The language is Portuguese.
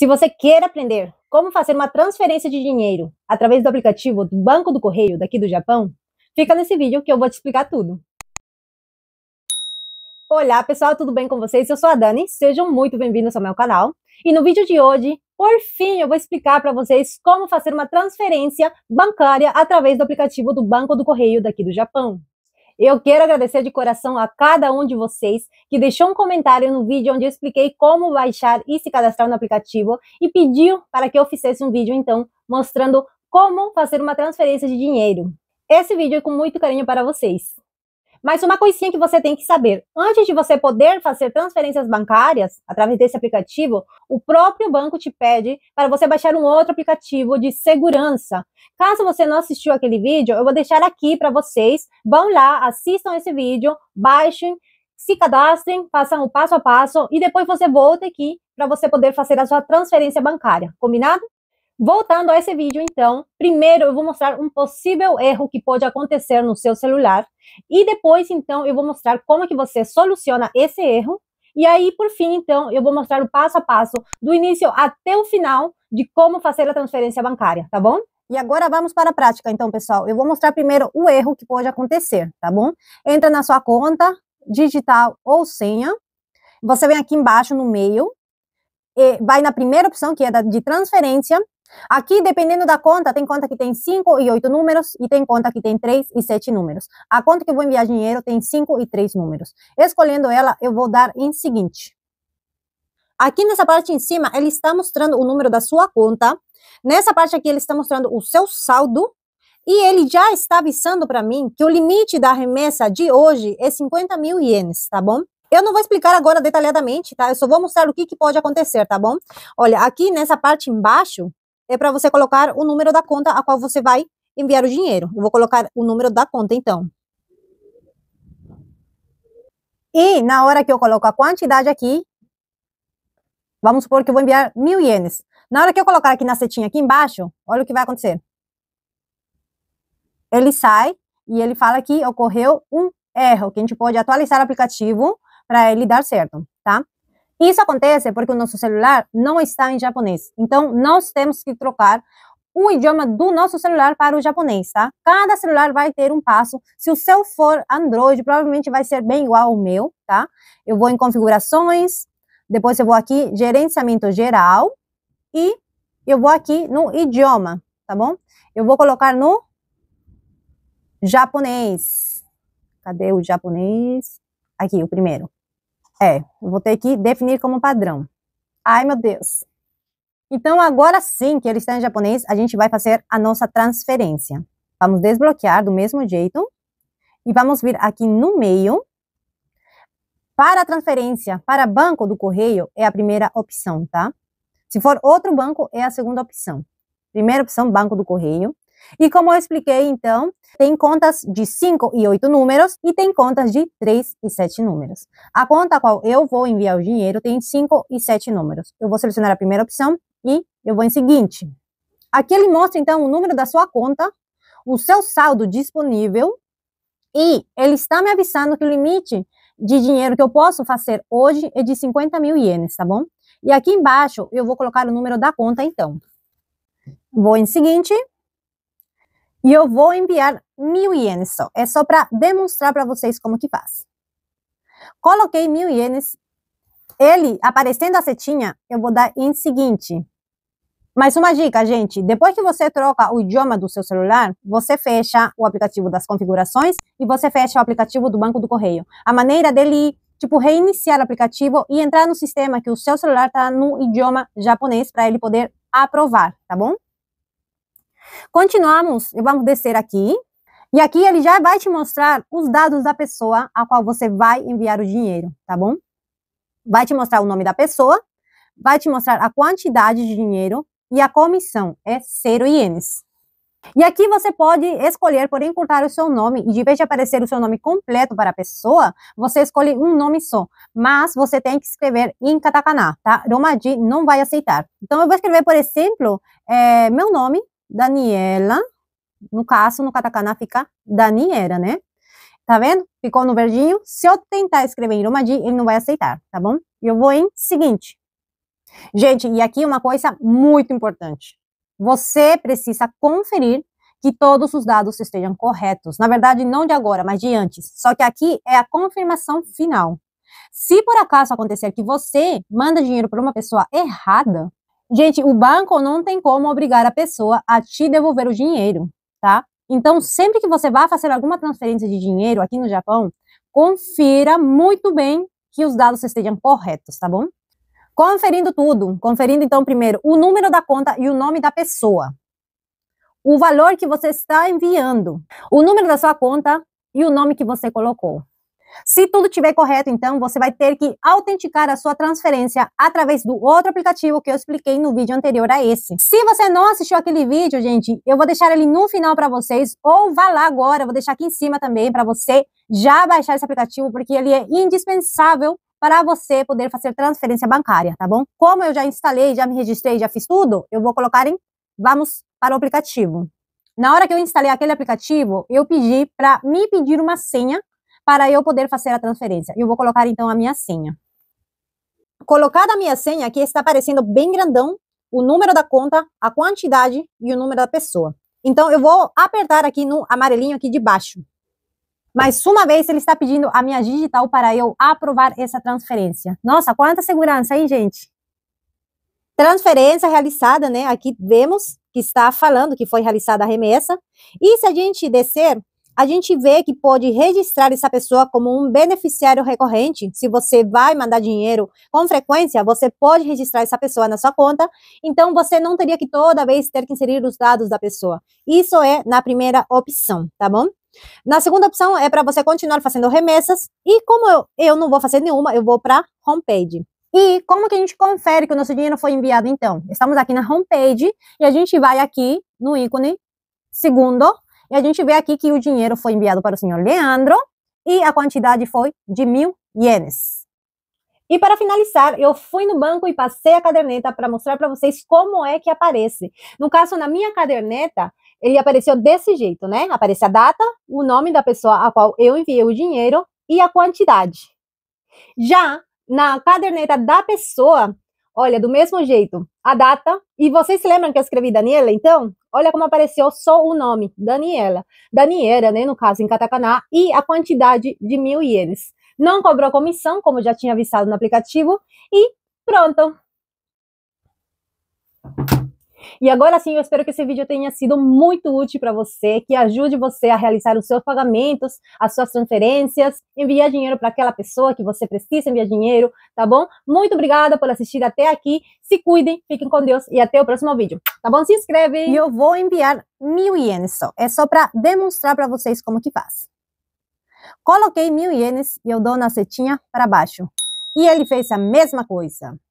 Se você quer aprender como fazer uma transferência de dinheiro através do aplicativo do Banco do Correio daqui do Japão, fica nesse vídeo que eu vou te explicar tudo. Olá pessoal, tudo bem com vocês? Eu sou a Dani, sejam muito bem-vindos ao meu canal. E no vídeo de hoje, por fim, eu vou explicar para vocês como fazer uma transferência bancária através do aplicativo do Banco do Correio daqui do Japão. Eu quero agradecer de coração a cada um de vocês que deixou um comentário no vídeo onde eu expliquei como baixar e se cadastrar no aplicativo e pediu para que eu fizesse um vídeo, então, mostrando como fazer uma transferência de dinheiro. Esse vídeo é com muito carinho para vocês. Mas uma coisinha que você tem que saber: antes de você poder fazer transferências bancárias através desse aplicativo, o próprio banco te pede para você baixar um outro aplicativo de segurança. Caso você não assistiu aquele vídeo, eu vou deixar aqui para vocês. Vão lá, assistam esse vídeo, baixem, se cadastrem, façam o passo a passo e depois você volta aqui para você poder fazer a sua transferência bancária. Combinado? Voltando a esse vídeo, então, primeiro eu vou mostrar um possível erro que pode acontecer no seu celular e depois, então, eu vou mostrar como é que você soluciona esse erro e aí, por fim, então, eu vou mostrar o passo a passo do início até o final de como fazer a transferência bancária, tá bom? E agora vamos para a prática, então, pessoal. Eu vou mostrar primeiro o erro que pode acontecer, tá bom? Entra na sua conta, digital ou senha. Você vem aqui embaixo no meio, vai na primeira opção, que é da, de transferência, Aqui, dependendo da conta, tem conta que tem 5 e 8 números e tem conta que tem 3 e 7 números. A conta que eu vou enviar dinheiro tem 5 e 3 números. Escolhendo ela, eu vou dar em seguinte. Aqui nessa parte em cima, ele está mostrando o número da sua conta. Nessa parte aqui, ele está mostrando o seu saldo. E ele já está avisando para mim que o limite da remessa de hoje é 50 mil ienes, tá bom? Eu não vou explicar agora detalhadamente, tá? Eu só vou mostrar o que, que pode acontecer, tá bom? Olha, aqui nessa parte embaixo, é para você colocar o número da conta a qual você vai enviar o dinheiro. Eu vou colocar o número da conta, então. E na hora que eu coloco a quantidade aqui, vamos supor que eu vou enviar mil ienes. Na hora que eu colocar aqui na setinha aqui embaixo, olha o que vai acontecer. Ele sai e ele fala que ocorreu um erro, que a gente pode atualizar o aplicativo para ele dar certo, tá? Isso acontece porque o nosso celular não está em japonês. Então, nós temos que trocar o idioma do nosso celular para o japonês, tá? Cada celular vai ter um passo. Se o seu for Android, provavelmente vai ser bem igual ao meu, tá? Eu vou em configurações, depois eu vou aqui gerenciamento geral e eu vou aqui no idioma, tá bom? Eu vou colocar no japonês. Cadê o japonês? Aqui, o primeiro. É, eu vou ter que definir como padrão. Ai, meu Deus. Então, agora sim que ele está em japonês, a gente vai fazer a nossa transferência. Vamos desbloquear do mesmo jeito. E vamos vir aqui no meio. Para transferência para banco do correio é a primeira opção, tá? Se for outro banco, é a segunda opção. Primeira opção, banco do correio. E como eu expliquei, então, tem contas de 5 e 8 números e tem contas de 3 e 7 números. A conta a qual eu vou enviar o dinheiro tem 5 e 7 números. Eu vou selecionar a primeira opção e eu vou em seguinte. Aqui ele mostra, então, o número da sua conta, o seu saldo disponível e ele está me avisando que o limite de dinheiro que eu posso fazer hoje é de 50 mil ienes, tá bom? E aqui embaixo eu vou colocar o número da conta, então. Vou em seguinte. E eu vou enviar mil ienes só. É só para demonstrar para vocês como que faz. Coloquei mil ienes. Ele, aparecendo a setinha, eu vou dar em seguinte. Mas uma dica, gente. Depois que você troca o idioma do seu celular, você fecha o aplicativo das configurações e você fecha o aplicativo do banco do correio. A maneira dele tipo, reiniciar o aplicativo e entrar no sistema que o seu celular está no idioma japonês para ele poder aprovar, tá bom? Continuamos, vamos descer aqui. E aqui ele já vai te mostrar os dados da pessoa a qual você vai enviar o dinheiro, tá bom? Vai te mostrar o nome da pessoa, vai te mostrar a quantidade de dinheiro e a comissão é 0 ienes. E aqui você pode escolher por encurtar o seu nome e de vez de aparecer o seu nome completo para a pessoa, você escolhe um nome só, mas você tem que escrever em katakana, tá? Romaji não vai aceitar. Então eu vou escrever, por exemplo, é, meu nome, Daniela. No caso, no katakana fica Daniela, né? Tá vendo? Ficou no verdinho. Se eu tentar escrever em Romaji, ele não vai aceitar, tá bom? Eu vou em seguinte. Gente, e aqui uma coisa muito importante. Você precisa conferir que todos os dados estejam corretos. Na verdade, não de agora, mas de antes. Só que aqui é a confirmação final. Se por acaso acontecer que você manda dinheiro para uma pessoa errada, Gente, o banco não tem como obrigar a pessoa a te devolver o dinheiro, tá? Então, sempre que você vá fazer alguma transferência de dinheiro aqui no Japão, confira muito bem que os dados estejam corretos, tá bom? Conferindo tudo, conferindo então primeiro o número da conta e o nome da pessoa, o valor que você está enviando, o número da sua conta e o nome que você colocou. Se tudo estiver correto, então você vai ter que autenticar a sua transferência através do outro aplicativo que eu expliquei no vídeo anterior a esse. Se você não assistiu aquele vídeo, gente, eu vou deixar ele no final para vocês ou vá lá agora, eu vou deixar aqui em cima também para você já baixar esse aplicativo porque ele é indispensável para você poder fazer transferência bancária, tá bom? Como eu já instalei, já me registrei, já fiz tudo, eu vou colocar em vamos para o aplicativo. Na hora que eu instalei aquele aplicativo, eu pedi para me pedir uma senha para eu poder fazer a transferência. Eu vou colocar então a minha senha. Colocada a minha senha, aqui está aparecendo bem grandão o número da conta, a quantidade e o número da pessoa. Então eu vou apertar aqui no amarelinho aqui de baixo. Mas uma vez ele está pedindo a minha digital para eu aprovar essa transferência. Nossa, quanta segurança, hein, gente? Transferência realizada, né? Aqui vemos que está falando que foi realizada a remessa. E se a gente descer a gente vê que pode registrar essa pessoa como um beneficiário recorrente. Se você vai mandar dinheiro com frequência, você pode registrar essa pessoa na sua conta. Então, você não teria que toda vez ter que inserir os dados da pessoa. Isso é na primeira opção, tá bom? Na segunda opção é para você continuar fazendo remessas. E como eu, eu não vou fazer nenhuma, eu vou para homepage. E como que a gente confere que o nosso dinheiro foi enviado então? Estamos aqui na homepage e a gente vai aqui no ícone segundo e a gente vê aqui que o dinheiro foi enviado para o senhor Leandro e a quantidade foi de mil ienes. E para finalizar, eu fui no banco e passei a caderneta para mostrar para vocês como é que aparece. No caso, na minha caderneta, ele apareceu desse jeito, né? Aparece a data, o nome da pessoa a qual eu enviei o dinheiro e a quantidade. Já na caderneta da pessoa, Olha, do mesmo jeito, a data. E vocês se lembram que eu escrevi Daniela, então? Olha como apareceu só o nome, Daniela. Daniela, né, no caso, em katakana, e a quantidade de mil ienes. Não cobrou comissão, como já tinha avisado no aplicativo, e pronto. E agora sim, eu espero que esse vídeo tenha sido muito útil para você, que ajude você a realizar os seus pagamentos, as suas transferências, enviar dinheiro para aquela pessoa que você precisa enviar dinheiro, tá bom? Muito obrigada por assistir até aqui. Se cuidem, fiquem com Deus e até o próximo vídeo. Tá bom? Se inscreve. E eu vou enviar mil ienes só. É só para demonstrar para vocês como que faz. Coloquei mil ienes e eu dou na setinha para baixo. E ele fez a mesma coisa.